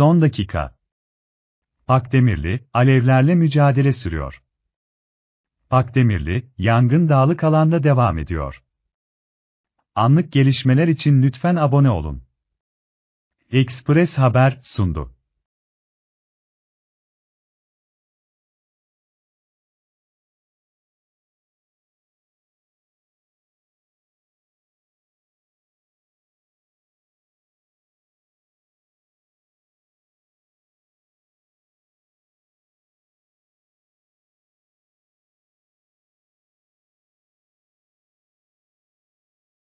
Son dakika. Akdemirli, alevlerle mücadele sürüyor. Akdemirli, yangın dağlık alanda devam ediyor. Anlık gelişmeler için lütfen abone olun. Express Haber sundu.